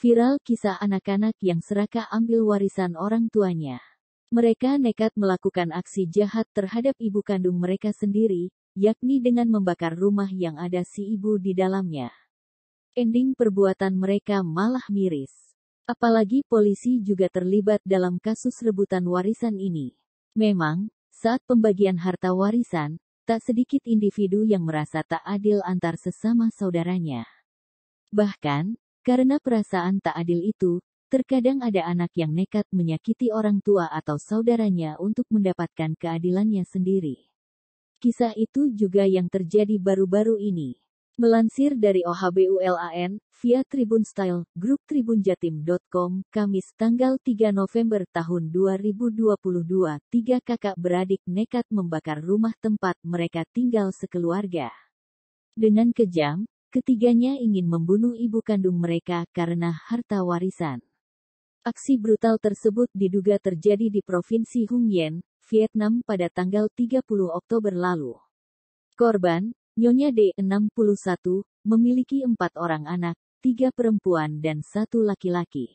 Viral kisah anak-anak yang serakah ambil warisan orang tuanya. Mereka nekat melakukan aksi jahat terhadap ibu kandung mereka sendiri, yakni dengan membakar rumah yang ada si ibu di dalamnya. Ending perbuatan mereka malah miris. Apalagi polisi juga terlibat dalam kasus rebutan warisan ini. Memang, saat pembagian harta warisan, tak sedikit individu yang merasa tak adil antar sesama saudaranya. Bahkan, karena perasaan tak adil itu, terkadang ada anak yang nekat menyakiti orang tua atau saudaranya untuk mendapatkan keadilannya sendiri. Kisah itu juga yang terjadi baru-baru ini. Melansir dari OHBULAN, via Tribun Style, grup tribunjatim.com, Kamis tanggal 3 November tahun 2022, tiga kakak beradik nekat membakar rumah tempat mereka tinggal sekeluarga. Dengan kejam, Ketiganya ingin membunuh ibu kandung mereka karena harta warisan. Aksi brutal tersebut diduga terjadi di Provinsi Hung Yen, Vietnam pada tanggal 30 Oktober lalu. Korban, Nyonya D61, memiliki empat orang anak, tiga perempuan dan satu laki-laki.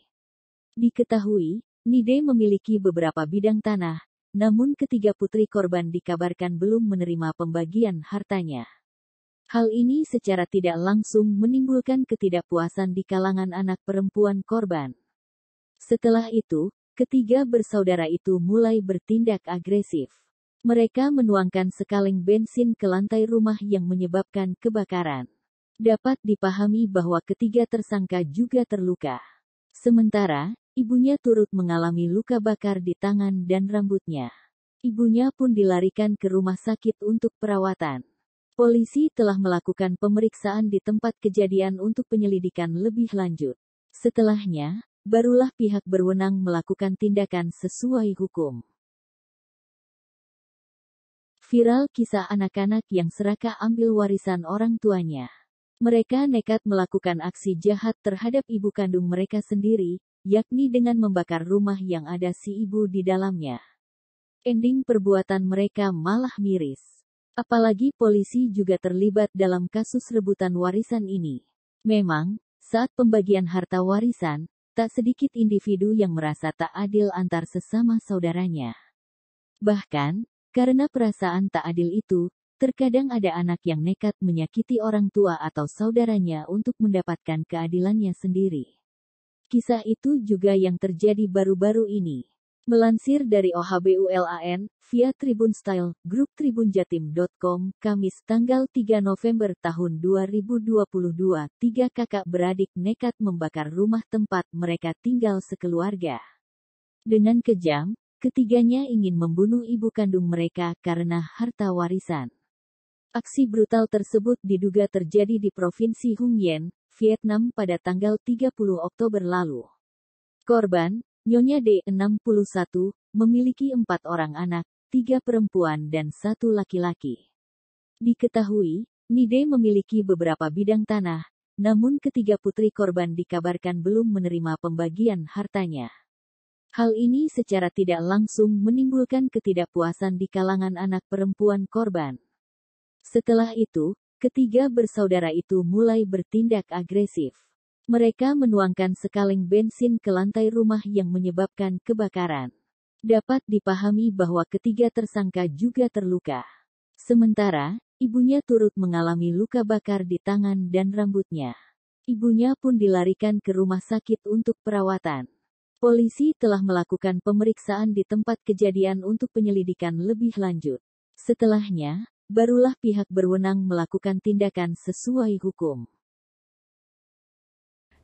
Diketahui, Nide memiliki beberapa bidang tanah, namun ketiga putri korban dikabarkan belum menerima pembagian hartanya. Hal ini secara tidak langsung menimbulkan ketidakpuasan di kalangan anak perempuan korban. Setelah itu, ketiga bersaudara itu mulai bertindak agresif. Mereka menuangkan sekaleng bensin ke lantai rumah yang menyebabkan kebakaran. Dapat dipahami bahwa ketiga tersangka juga terluka. Sementara, ibunya turut mengalami luka bakar di tangan dan rambutnya. Ibunya pun dilarikan ke rumah sakit untuk perawatan. Polisi telah melakukan pemeriksaan di tempat kejadian untuk penyelidikan lebih lanjut. Setelahnya, barulah pihak berwenang melakukan tindakan sesuai hukum. Viral kisah anak-anak yang serakah ambil warisan orang tuanya. Mereka nekat melakukan aksi jahat terhadap ibu kandung mereka sendiri, yakni dengan membakar rumah yang ada si ibu di dalamnya. Ending perbuatan mereka malah miris. Apalagi polisi juga terlibat dalam kasus rebutan warisan ini. Memang, saat pembagian harta warisan, tak sedikit individu yang merasa tak adil antar sesama saudaranya. Bahkan, karena perasaan tak adil itu, terkadang ada anak yang nekat menyakiti orang tua atau saudaranya untuk mendapatkan keadilannya sendiri. Kisah itu juga yang terjadi baru-baru ini. Melansir dari OHBULAN, via Tribun Style, grup tribunjatim.com, Kamis tanggal 3 November tahun 2022, tiga kakak beradik nekat membakar rumah tempat mereka tinggal sekeluarga. Dengan kejam, ketiganya ingin membunuh ibu kandung mereka karena harta warisan. Aksi brutal tersebut diduga terjadi di Provinsi Hung Yen, Vietnam pada tanggal 30 Oktober lalu. Korban, Nyonya D61 memiliki empat orang anak, tiga perempuan dan satu laki-laki. Diketahui, Nide memiliki beberapa bidang tanah, namun ketiga putri korban dikabarkan belum menerima pembagian hartanya. Hal ini secara tidak langsung menimbulkan ketidakpuasan di kalangan anak perempuan korban. Setelah itu, ketiga bersaudara itu mulai bertindak agresif. Mereka menuangkan sekaleng bensin ke lantai rumah yang menyebabkan kebakaran. Dapat dipahami bahwa ketiga tersangka juga terluka. Sementara, ibunya turut mengalami luka bakar di tangan dan rambutnya. Ibunya pun dilarikan ke rumah sakit untuk perawatan. Polisi telah melakukan pemeriksaan di tempat kejadian untuk penyelidikan lebih lanjut. Setelahnya, barulah pihak berwenang melakukan tindakan sesuai hukum.